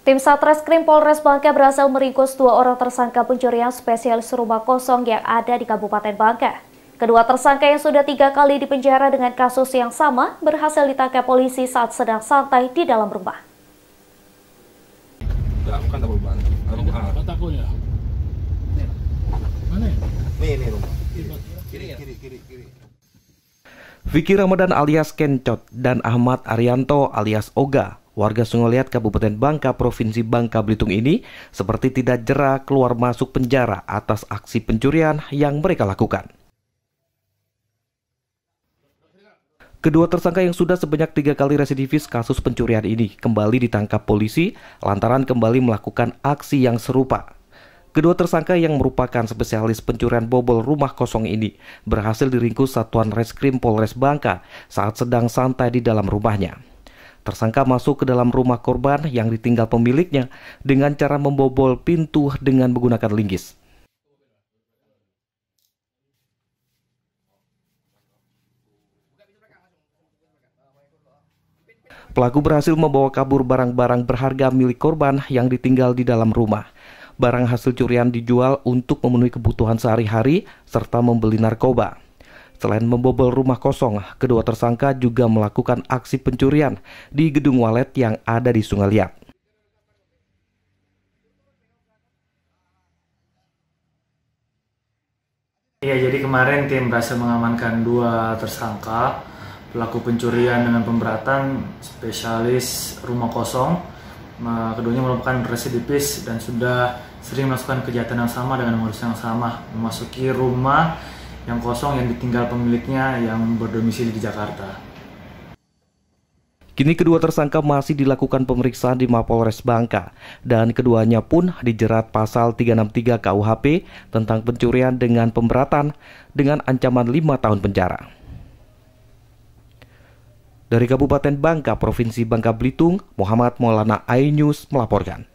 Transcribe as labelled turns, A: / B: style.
A: Tim Satreskrim Polres Bangka berhasil meringkus dua orang tersangka pencurian spesialis rumah kosong yang ada di Kabupaten Bangka. Kedua tersangka yang sudah tiga kali dipenjara dengan kasus yang sama berhasil ditangkap polisi saat sedang santai di dalam rumah.
B: Kan
C: Vicky Ramadan alias Kencot dan Ahmad Arianto alias Oga Warga sungai Liat Kabupaten Bangka, Provinsi Bangka Belitung ini seperti tidak jera keluar masuk penjara atas aksi pencurian yang mereka lakukan. Kedua tersangka yang sudah sebanyak tiga kali residivis kasus pencurian ini kembali ditangkap polisi lantaran kembali melakukan aksi yang serupa. Kedua tersangka yang merupakan spesialis pencurian bobol rumah kosong ini berhasil diringkus Satuan Reskrim Polres Bangka saat sedang santai di dalam rumahnya. Tersangka masuk ke dalam rumah korban yang ditinggal pemiliknya dengan cara membobol pintu dengan menggunakan linggis. Pelaku berhasil membawa kabur barang-barang berharga milik korban yang ditinggal di dalam rumah. Barang hasil curian dijual untuk memenuhi kebutuhan sehari-hari serta membeli narkoba. Selain membobol rumah kosong, kedua tersangka juga melakukan aksi pencurian di gedung walet yang ada di Sungai Liat.
B: Iya, jadi kemarin tim berhasil mengamankan dua tersangka pelaku pencurian dengan pemberatan spesialis rumah kosong. Keduanya merupakan residivis dan sudah sering melakukan kejahatan yang sama dengan modus yang sama, memasuki rumah yang kosong yang ditinggal pemiliknya yang berdomisili di Jakarta.
C: Kini kedua tersangka masih dilakukan pemeriksaan di Mapolres Bangka dan keduanya pun dijerat pasal 363 KUHP tentang pencurian dengan pemberatan dengan ancaman 5 tahun penjara. Dari Kabupaten Bangka, Provinsi Bangka Belitung, Muhammad Maulana Ainyus melaporkan.